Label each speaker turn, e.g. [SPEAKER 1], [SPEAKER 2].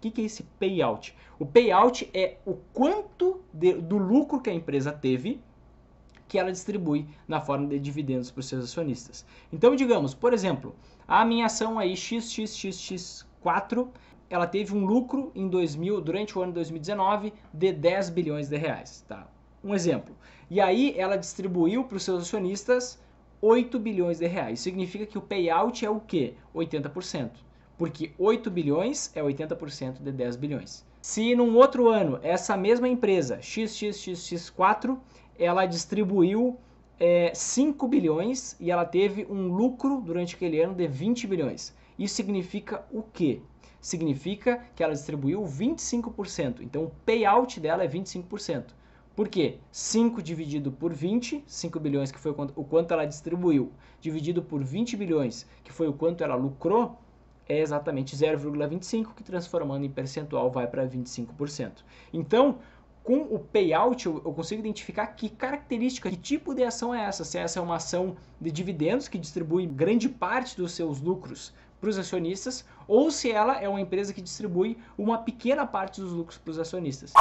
[SPEAKER 1] O que, que é esse payout? O payout é o quanto de, do lucro que a empresa teve que ela distribui na forma de dividendos para os seus acionistas. Então, digamos, por exemplo, a minha ação aí XXXX4, ela teve um lucro em 2000, durante o ano 2019 de 10 bilhões de reais, tá? Um exemplo. E aí ela distribuiu para os seus acionistas 8 bilhões de reais. Significa que o payout é o quê? 80% porque 8 bilhões é 80% de 10 bilhões. Se num outro ano essa mesma empresa XXXX4 ela distribuiu é, 5 bilhões e ela teve um lucro durante aquele ano de 20 bilhões. Isso significa o quê? Significa que ela distribuiu 25%. Então o payout dela é 25%. Por quê? 5 dividido por 20, 5 bilhões que foi o quanto ela distribuiu, dividido por 20 bilhões, que foi o quanto ela lucrou, é exatamente 0,25, que transformando em percentual vai para 25%. Então, com o payout, eu, consigo identificar que característica, que tipo de ação é essa. Se essa é uma ação de dividendos que distribui grande parte dos seus lucros para os acionistas, ou se ela é uma empresa que distribui uma pequena parte dos lucros para os acionistas.